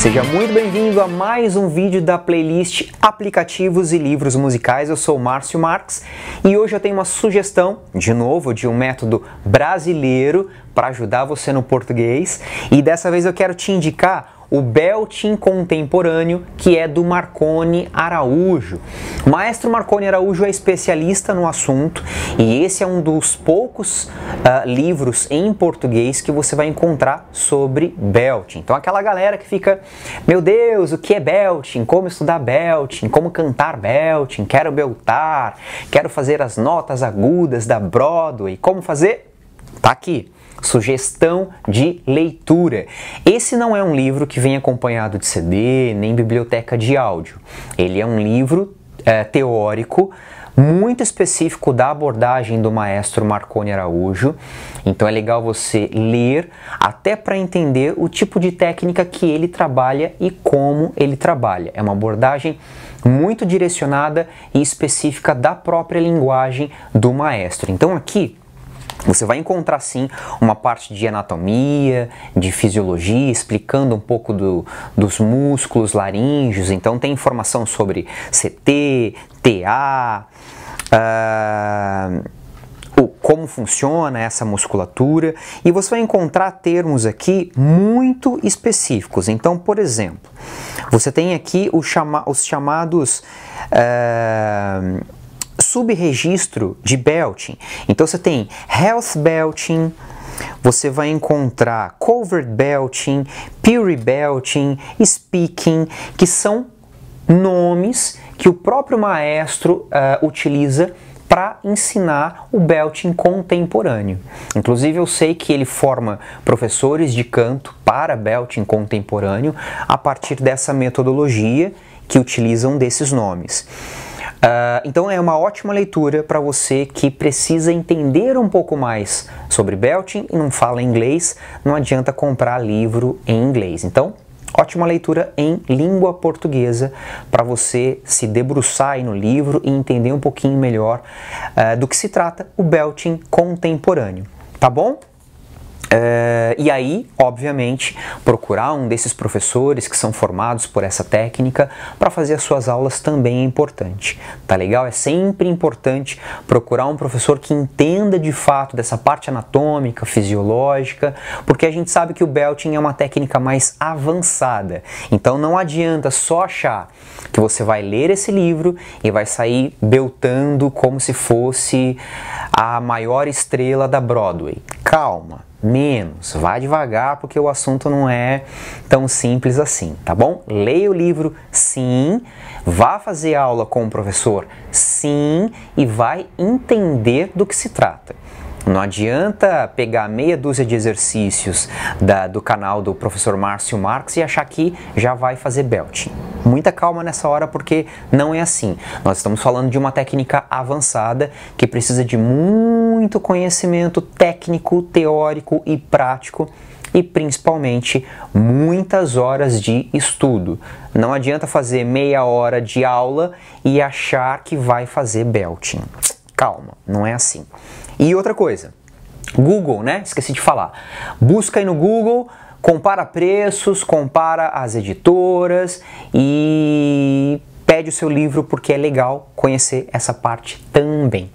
Seja muito bem-vindo a mais um vídeo da playlist Aplicativos e Livros Musicais. Eu sou Márcio Marques e hoje eu tenho uma sugestão, de novo, de um método brasileiro para ajudar você no português. E dessa vez eu quero te indicar o Belting Contemporâneo, que é do Marcone Araújo. O maestro Marcone Araújo é especialista no assunto e esse é um dos poucos uh, livros em português que você vai encontrar sobre Belting. Então, aquela galera que fica, meu Deus, o que é Belting? Como estudar Belting? Como cantar Belting? Quero beltar, quero fazer as notas agudas da Broadway. Como fazer? Tá aqui. Sugestão de leitura. Esse não é um livro que vem acompanhado de CD nem biblioteca de áudio. Ele é um livro é, teórico muito específico da abordagem do maestro Marconi Araújo. Então é legal você ler até para entender o tipo de técnica que ele trabalha e como ele trabalha. É uma abordagem muito direcionada e específica da própria linguagem do maestro. Então aqui você vai encontrar sim uma parte de anatomia, de fisiologia, explicando um pouco do, dos músculos laríngeos. Então tem informação sobre CT, TA, uh, ah, como funciona essa musculatura. E você vai encontrar termos aqui muito específicos. Então, por exemplo, você tem aqui chama, os chamados. Uh, subregistro de belting. Então você tem health belting, você vai encontrar covert belting, pure belting, speaking, que são nomes que o próprio maestro uh, utiliza para ensinar o belting contemporâneo. Inclusive eu sei que ele forma professores de canto para belting contemporâneo a partir dessa metodologia que utilizam desses nomes. Uh, então é uma ótima leitura para você que precisa entender um pouco mais sobre belting e não fala inglês, não adianta comprar livro em inglês. Então, ótima leitura em língua portuguesa para você se debruçar aí no livro e entender um pouquinho melhor uh, do que se trata o belting contemporâneo. Tá bom? Uh, e aí, obviamente, procurar um desses professores que são formados por essa técnica para fazer as suas aulas também é importante, tá legal? É sempre importante procurar um professor que entenda de fato dessa parte anatômica, fisiológica, porque a gente sabe que o belting é uma técnica mais avançada. Então não adianta só achar que você vai ler esse livro e vai sair beltando como se fosse a maior estrela da Broadway. Calma menos, vá devagar porque o assunto não é tão simples assim, tá bom? Leia o livro, sim, vá fazer aula com o professor, sim, e vai entender do que se trata. Não adianta pegar meia dúzia de exercícios da, do canal do professor Márcio Marx e achar que já vai fazer belting. Muita calma nessa hora porque não é assim. Nós estamos falando de uma técnica avançada que precisa de muito conhecimento técnico, teórico e prático e principalmente muitas horas de estudo. Não adianta fazer meia hora de aula e achar que vai fazer belting. Calma, não é assim. E outra coisa, Google, né? Esqueci de falar. Busca aí no Google, compara preços, compara as editoras e pede o seu livro porque é legal conhecer essa parte também.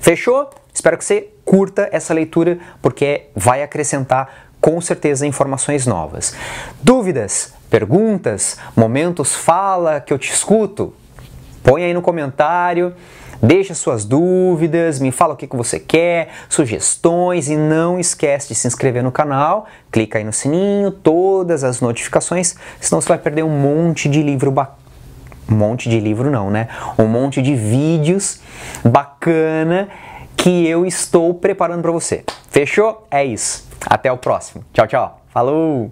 Fechou? Espero que você curta essa leitura porque vai acrescentar com certeza informações novas. Dúvidas, perguntas, momentos fala que eu te escuto? Põe aí no comentário, deixa suas dúvidas, me fala o que, que você quer, sugestões e não esquece de se inscrever no canal, clica aí no sininho, todas as notificações, senão você vai perder um monte de livro bacana um monte de livro não, né? Um monte de vídeos bacana que eu estou preparando para você. Fechou? É isso. Até o próximo. Tchau, tchau. Falou!